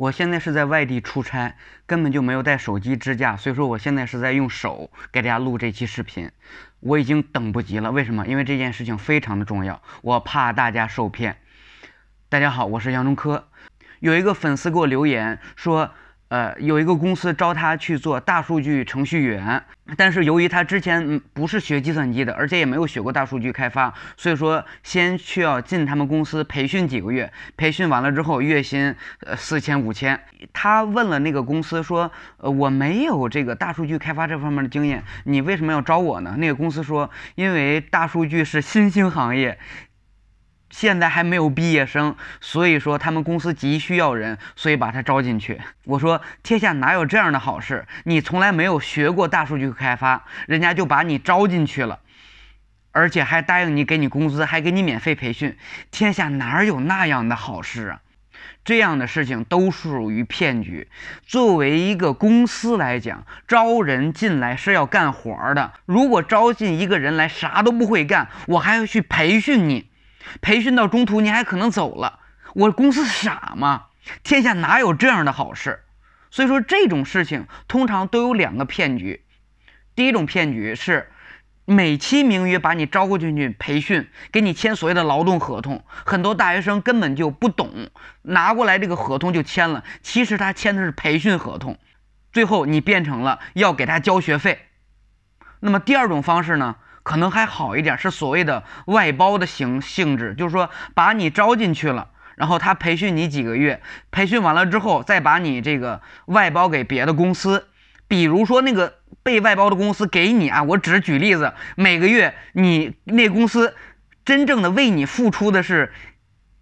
我现在是在外地出差，根本就没有带手机支架，所以说我现在是在用手给大家录这期视频。我已经等不及了，为什么？因为这件事情非常的重要，我怕大家受骗。大家好，我是杨中科。有一个粉丝给我留言说。呃，有一个公司招他去做大数据程序员，但是由于他之前不是学计算机的，而且也没有学过大数据开发，所以说先需要进他们公司培训几个月。培训完了之后，月薪呃四千五千。他问了那个公司说：“呃，我没有这个大数据开发这方面的经验，你为什么要招我呢？”那个公司说：“因为大数据是新兴行业。”现在还没有毕业生，所以说他们公司急需要人，所以把他招进去。我说：天下哪有这样的好事？你从来没有学过大数据开发，人家就把你招进去了，而且还答应你给你工资，还给你免费培训。天下哪有那样的好事啊？这样的事情都属于骗局。作为一个公司来讲，招人进来是要干活的。如果招进一个人来啥都不会干，我还要去培训你。培训到中途，你还可能走了，我公司傻吗？天下哪有这样的好事？所以说这种事情通常都有两个骗局。第一种骗局是美其名曰把你招过去去培训，给你签所谓的劳动合同。很多大学生根本就不懂，拿过来这个合同就签了。其实他签的是培训合同，最后你变成了要给他交学费。那么第二种方式呢？可能还好一点，是所谓的外包的形性质，就是说把你招进去了，然后他培训你几个月，培训完了之后再把你这个外包给别的公司，比如说那个被外包的公司给你啊，我只举例子，每个月你那公司真正的为你付出的是，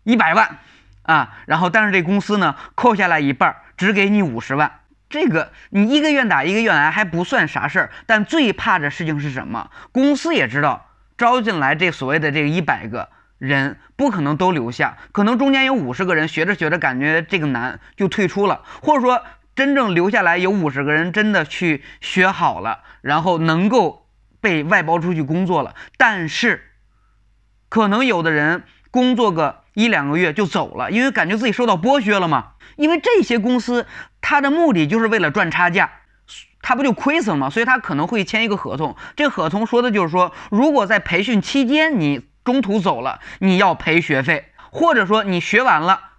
一百万，啊，然后但是这公司呢扣下来一半，只给你五十万。这个你一个愿打一个愿挨还不算啥事儿，但最怕的事情是什么？公司也知道招进来这所谓的这一百个人不可能都留下，可能中间有五十个人学着学着感觉这个难就退出了，或者说真正留下来有五十个人真的去学好了，然后能够被外包出去工作了，但是可能有的人工作个一两个月就走了，因为感觉自己受到剥削了嘛，因为这些公司。他的目的就是为了赚差价，他不就亏损吗？所以他可能会签一个合同，这合同说的就是说，如果在培训期间你中途走了，你要赔学费，或者说你学完了，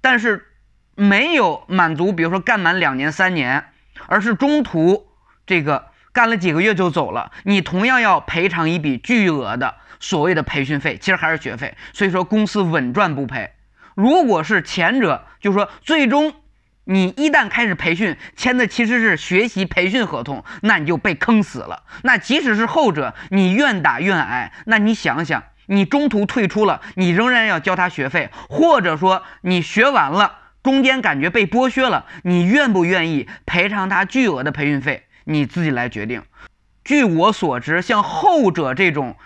但是没有满足，比如说干满两年、三年，而是中途这个干了几个月就走了，你同样要赔偿一笔巨额的所谓的培训费，其实还是学费。所以说公司稳赚不赔。如果是前者，就是说最终。你一旦开始培训，签的其实是学习培训合同，那你就被坑死了。那即使是后者，你愿打愿挨。那你想想，你中途退出了，你仍然要交他学费，或者说你学完了，中间感觉被剥削了，你愿不愿意赔偿他巨额的培训费？你自己来决定。据我所知，像后者这种，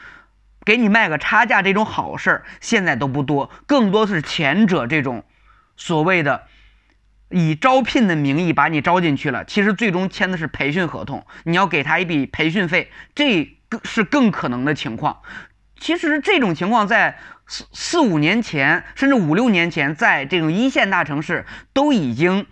给你卖个差价这种好事儿，现在都不多，更多是前者这种，所谓的。以招聘的名义把你招进去了，其实最终签的是培训合同，你要给他一笔培训费，这个是更可能的情况。其实这种情况在四四五年前，甚至五六年前，在这种一线大城市都已经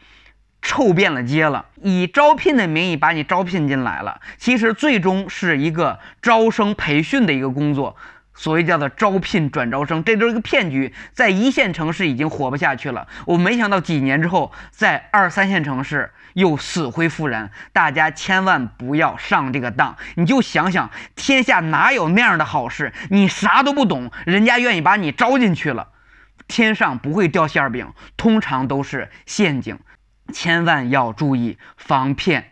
臭遍了街了。以招聘的名义把你招聘进来了，其实最终是一个招生培训的一个工作。所谓叫做招聘转招生，这都是一个骗局，在一线城市已经活不下去了。我没想到几年之后，在二三线城市又死灰复燃。大家千万不要上这个当！你就想想，天下哪有那样的好事？你啥都不懂，人家愿意把你招进去了，天上不会掉馅饼，通常都是陷阱，千万要注意防骗。